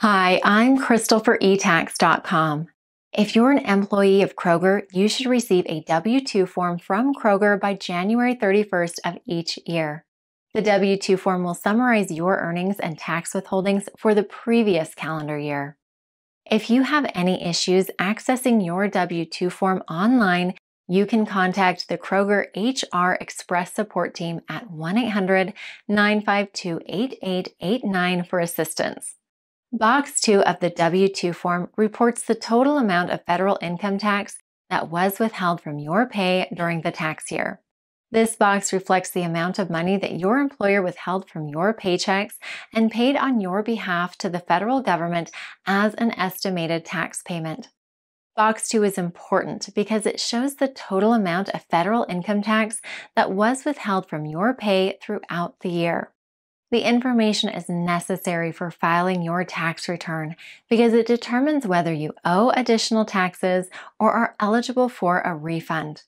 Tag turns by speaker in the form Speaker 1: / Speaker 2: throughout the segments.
Speaker 1: Hi, I'm Crystal for etax.com. If you're an employee of Kroger, you should receive a W 2 form from Kroger by January 31st of each year. The W 2 form will summarize your earnings and tax withholdings for the previous calendar year. If you have any issues accessing your W 2 form online, you can contact the Kroger HR Express Support Team at 1 800 952 8889 for assistance. Box 2 of the W 2 form reports the total amount of federal income tax that was withheld from your pay during the tax year. This box reflects the amount of money that your employer withheld from your paychecks and paid on your behalf to the federal government as an estimated tax payment. Box 2 is important because it shows the total amount of federal income tax that was withheld from your pay throughout the year. The information is necessary for filing your tax return because it determines whether you owe additional taxes or are eligible for a refund.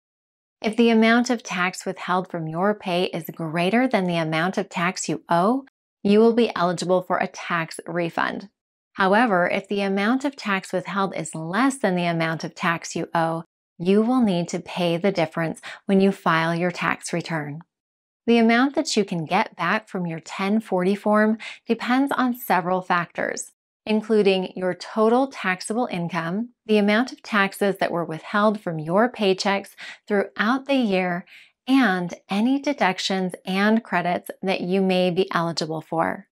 Speaker 1: If the amount of tax withheld from your pay is greater than the amount of tax you owe, you will be eligible for a tax refund. However, if the amount of tax withheld is less than the amount of tax you owe, you will need to pay the difference when you file your tax return. The amount that you can get back from your 1040 form depends on several factors, including your total taxable income, the amount of taxes that were withheld from your paychecks throughout the year, and any deductions and credits that you may be eligible for.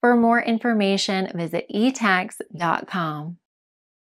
Speaker 1: For more information, visit etax.com.